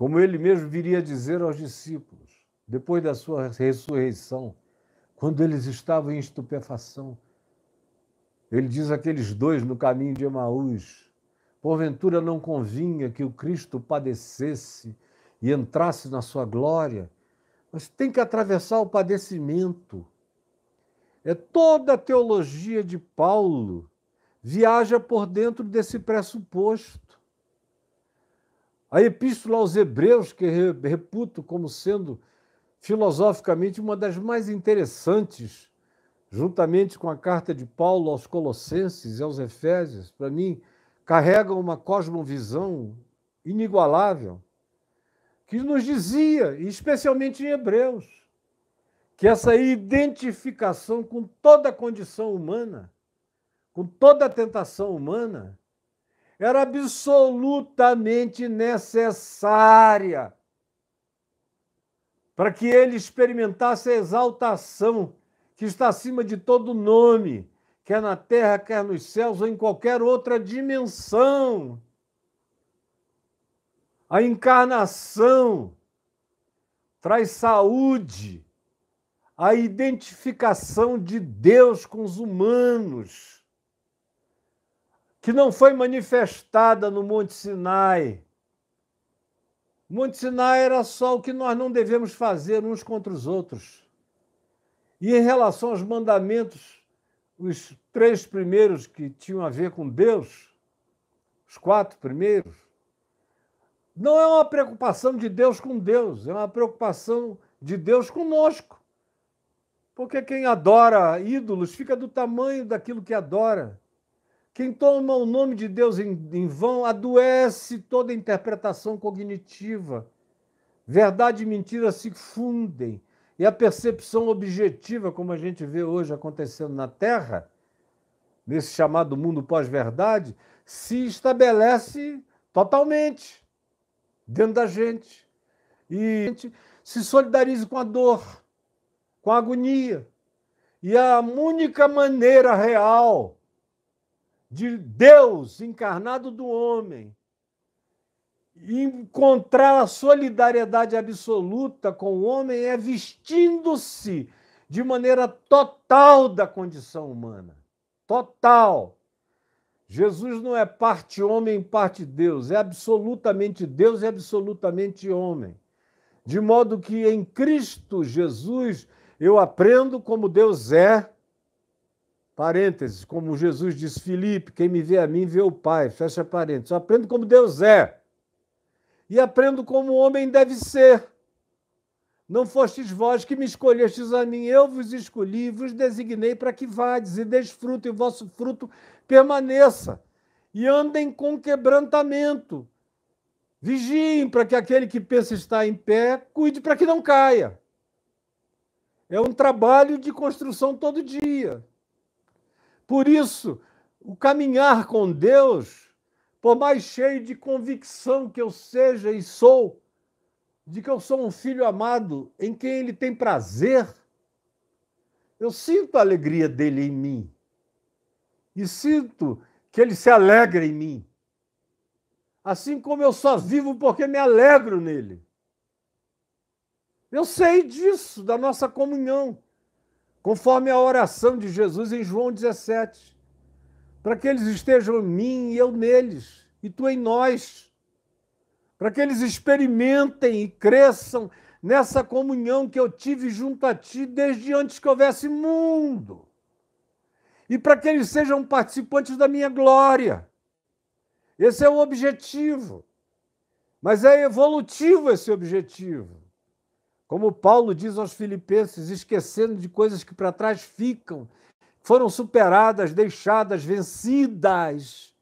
Como ele mesmo viria a dizer aos discípulos, depois da sua ressurreição, quando eles estavam em estupefação. Ele diz aqueles dois no caminho de Emaús: Porventura não convinha que o Cristo padecesse e entrasse na sua glória, mas tem que atravessar o padecimento. É toda a teologia de Paulo viaja por dentro desse pressuposto. A Epístola aos Hebreus, que reputo como sendo filosoficamente uma das mais interessantes, juntamente com a carta de Paulo aos Colossenses e aos Efésios, para mim, carregam uma cosmovisão inigualável, que nos dizia, especialmente em Hebreus, que essa identificação com toda a condição humana, com toda a tentação humana, era absolutamente necessária para que ele experimentasse a exaltação que está acima de todo nome, quer na terra, quer nos céus ou em qualquer outra dimensão. A encarnação traz saúde, a identificação de Deus com os humanos que não foi manifestada no Monte Sinai. Monte Sinai era só o que nós não devemos fazer uns contra os outros. E em relação aos mandamentos, os três primeiros que tinham a ver com Deus, os quatro primeiros, não é uma preocupação de Deus com Deus, é uma preocupação de Deus conosco. Porque quem adora ídolos fica do tamanho daquilo que adora. Quem toma o nome de Deus em, em vão adoece toda interpretação cognitiva. Verdade e mentira se fundem. E a percepção objetiva, como a gente vê hoje acontecendo na Terra, nesse chamado mundo pós-verdade, se estabelece totalmente dentro da gente. E a gente se solidariza com a dor, com a agonia. E a única maneira real de Deus encarnado do homem, encontrar a solidariedade absoluta com o homem é vestindo-se de maneira total da condição humana. Total. Jesus não é parte homem, parte Deus, é absolutamente Deus e é absolutamente homem. De modo que em Cristo Jesus eu aprendo como Deus é, Parênteses, como Jesus diz, Filipe, quem me vê a mim vê o Pai, fecha parênteses. Eu aprendo como Deus é. E aprendo como o homem deve ser. Não fostes vós que me escolhestes a mim, eu vos escolhi e vos designei para que vades e deis e o vosso fruto permaneça. E andem com quebrantamento. Vigiem para que aquele que pensa estar em pé, cuide para que não caia. É um trabalho de construção todo dia. Por isso, o caminhar com Deus, por mais cheio de convicção que eu seja e sou, de que eu sou um filho amado em quem ele tem prazer, eu sinto a alegria dele em mim. E sinto que ele se alegra em mim. Assim como eu só vivo porque me alegro nele. Eu sei disso, da nossa comunhão conforme a oração de Jesus em João 17, para que eles estejam em mim e eu neles, e tu em nós, para que eles experimentem e cresçam nessa comunhão que eu tive junto a ti desde antes que houvesse mundo, e para que eles sejam participantes da minha glória. Esse é o objetivo. Mas é evolutivo esse objetivo. Como Paulo diz aos Filipenses, esquecendo de coisas que para trás ficam, foram superadas, deixadas, vencidas,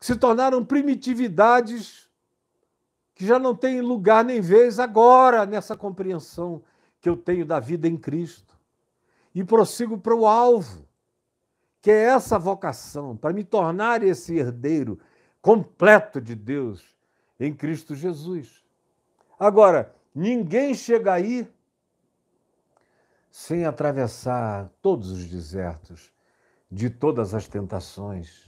se tornaram primitividades que já não têm lugar nem vez agora nessa compreensão que eu tenho da vida em Cristo. E prossigo para o alvo, que é essa vocação, para me tornar esse herdeiro completo de Deus em Cristo Jesus. Agora, Ninguém chega aí sem atravessar todos os desertos de todas as tentações